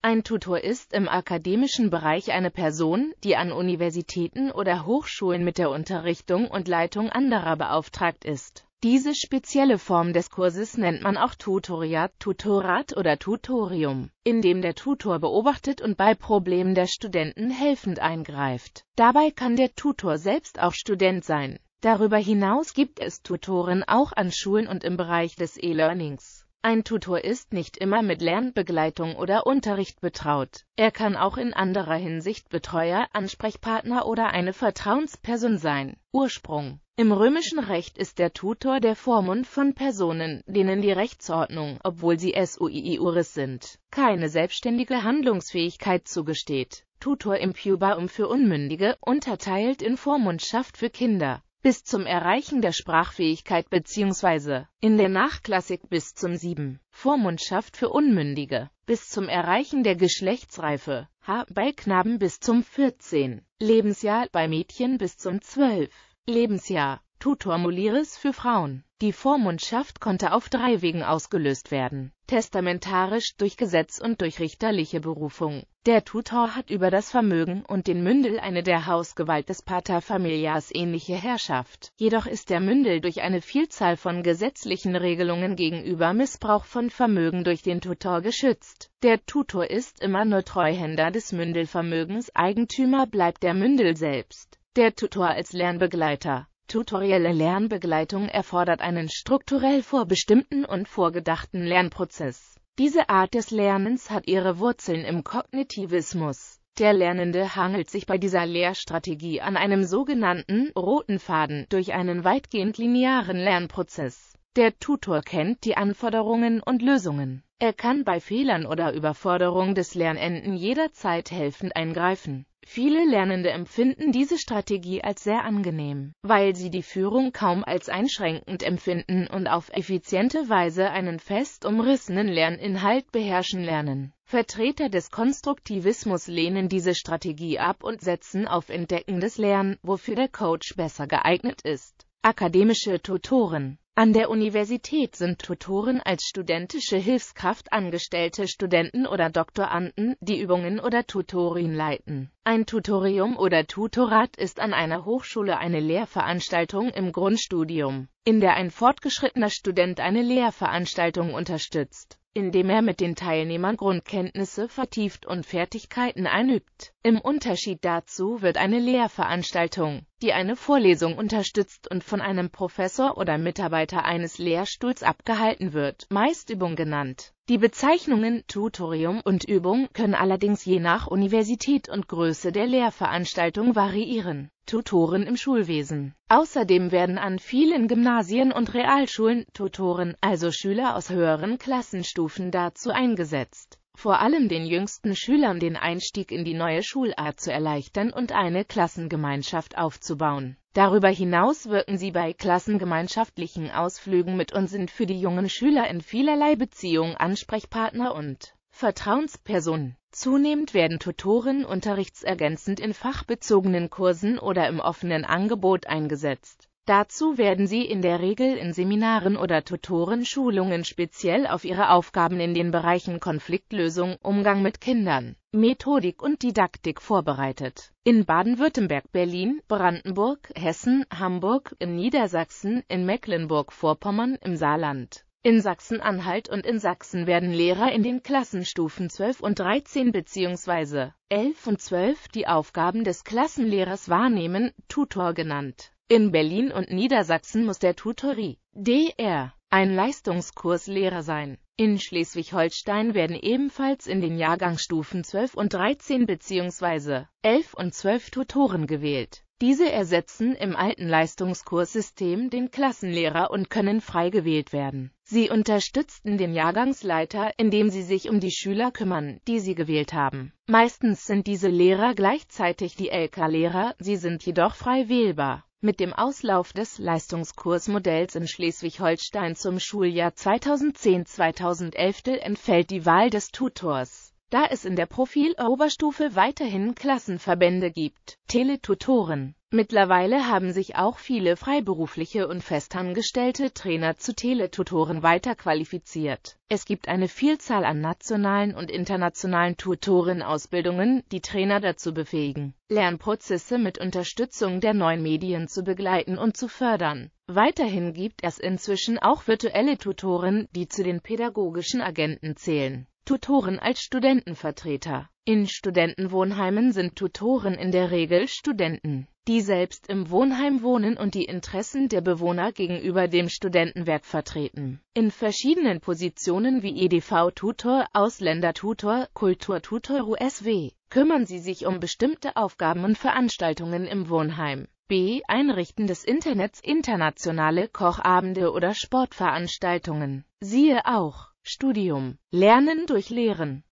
Ein Tutor ist im akademischen Bereich eine Person, die an Universitäten oder Hochschulen mit der Unterrichtung und Leitung anderer beauftragt ist. Diese spezielle Form des Kurses nennt man auch Tutoriat, Tutorat oder Tutorium, in dem der Tutor beobachtet und bei Problemen der Studenten helfend eingreift. Dabei kann der Tutor selbst auch Student sein. Darüber hinaus gibt es Tutoren auch an Schulen und im Bereich des E-Learnings. Ein Tutor ist nicht immer mit Lernbegleitung oder Unterricht betraut. Er kann auch in anderer Hinsicht Betreuer, Ansprechpartner oder eine Vertrauensperson sein. Ursprung Im römischen Recht ist der Tutor der Vormund von Personen, denen die Rechtsordnung, obwohl sie sui iuris sind, keine selbstständige Handlungsfähigkeit zugesteht. Tutor im Pubaum für Unmündige, unterteilt in Vormundschaft für Kinder bis zum Erreichen der Sprachfähigkeit bzw. in der Nachklassik bis zum 7. Vormundschaft für Unmündige, bis zum Erreichen der Geschlechtsreife, H bei Knaben bis zum 14. Lebensjahr, bei Mädchen bis zum 12. Lebensjahr, Tutor Muliris für Frauen. Die Vormundschaft konnte auf drei Wegen ausgelöst werden. Testamentarisch, durch Gesetz und durch richterliche Berufung. Der Tutor hat über das Vermögen und den Mündel eine der Hausgewalt des Paterfamilias ähnliche Herrschaft. Jedoch ist der Mündel durch eine Vielzahl von gesetzlichen Regelungen gegenüber Missbrauch von Vermögen durch den Tutor geschützt. Der Tutor ist immer nur Treuhänder des Mündelvermögens, Eigentümer bleibt der Mündel selbst. Der Tutor als Lernbegleiter Tutorielle Lernbegleitung erfordert einen strukturell vorbestimmten und vorgedachten Lernprozess. Diese Art des Lernens hat ihre Wurzeln im Kognitivismus. Der Lernende hangelt sich bei dieser Lehrstrategie an einem sogenannten roten Faden durch einen weitgehend linearen Lernprozess. Der Tutor kennt die Anforderungen und Lösungen. Er kann bei Fehlern oder Überforderung des Lernenden jederzeit helfend eingreifen. Viele Lernende empfinden diese Strategie als sehr angenehm, weil sie die Führung kaum als einschränkend empfinden und auf effiziente Weise einen fest umrissenen Lerninhalt beherrschen lernen. Vertreter des Konstruktivismus lehnen diese Strategie ab und setzen auf entdeckendes Lernen, wofür der Coach besser geeignet ist. Akademische Tutoren an der Universität sind Tutoren als studentische Hilfskraft angestellte Studenten oder Doktoranden, die Übungen oder Tutorien leiten. Ein Tutorium oder Tutorat ist an einer Hochschule eine Lehrveranstaltung im Grundstudium, in der ein fortgeschrittener Student eine Lehrveranstaltung unterstützt indem er mit den Teilnehmern Grundkenntnisse vertieft und Fertigkeiten einübt. Im Unterschied dazu wird eine Lehrveranstaltung, die eine Vorlesung unterstützt und von einem Professor oder Mitarbeiter eines Lehrstuhls abgehalten wird, meist Übung genannt. Die Bezeichnungen Tutorium und Übung können allerdings je nach Universität und Größe der Lehrveranstaltung variieren Tutoren im Schulwesen. Außerdem werden an vielen Gymnasien und Realschulen Tutoren, also Schüler aus höheren Klassenstufen dazu eingesetzt, vor allem den jüngsten Schülern den Einstieg in die neue Schulart zu erleichtern und eine Klassengemeinschaft aufzubauen. Darüber hinaus wirken sie bei klassengemeinschaftlichen Ausflügen mit und sind für die jungen Schüler in vielerlei Beziehung Ansprechpartner und Vertrauenspersonen. Zunehmend werden Tutoren unterrichtsergänzend in fachbezogenen Kursen oder im offenen Angebot eingesetzt. Dazu werden sie in der Regel in Seminaren oder Tutorenschulungen speziell auf ihre Aufgaben in den Bereichen Konfliktlösung, Umgang mit Kindern, Methodik und Didaktik vorbereitet. In Baden-Württemberg, Berlin, Brandenburg, Hessen, Hamburg, in Niedersachsen, in Mecklenburg-Vorpommern, im Saarland in Sachsen-Anhalt und in Sachsen werden Lehrer in den Klassenstufen 12 und 13 bzw. 11 und 12 die Aufgaben des Klassenlehrers wahrnehmen, Tutor genannt. In Berlin und Niedersachsen muss der Tutorie DR ein Leistungskurslehrer sein. In Schleswig-Holstein werden ebenfalls in den Jahrgangsstufen 12 und 13 bzw. 11 und 12 Tutoren gewählt. Diese ersetzen im alten Leistungskurssystem den Klassenlehrer und können frei gewählt werden. Sie unterstützten den Jahrgangsleiter, indem sie sich um die Schüler kümmern, die sie gewählt haben. Meistens sind diese Lehrer gleichzeitig die LK-Lehrer, sie sind jedoch frei wählbar. Mit dem Auslauf des Leistungskursmodells in Schleswig-Holstein zum Schuljahr 2010-2011 entfällt die Wahl des Tutors da es in der Profiloberstufe weiterhin Klassenverbände gibt. Teletutoren Mittlerweile haben sich auch viele freiberufliche und festangestellte Trainer zu Teletutoren weiterqualifiziert. Es gibt eine Vielzahl an nationalen und internationalen Tutorenausbildungen, die Trainer dazu befähigen, Lernprozesse mit Unterstützung der neuen Medien zu begleiten und zu fördern. Weiterhin gibt es inzwischen auch virtuelle Tutoren, die zu den pädagogischen Agenten zählen. Tutoren als Studentenvertreter. In Studentenwohnheimen sind Tutoren in der Regel Studenten, die selbst im Wohnheim wohnen und die Interessen der Bewohner gegenüber dem Studentenwerk vertreten. In verschiedenen Positionen wie EDV-Tutor, Ausländertutor, Kulturtutor USW kümmern sie sich um bestimmte Aufgaben und Veranstaltungen im Wohnheim. B. Einrichten des Internets, internationale Kochabende oder Sportveranstaltungen. Siehe auch Studium. Lernen durch Lehren.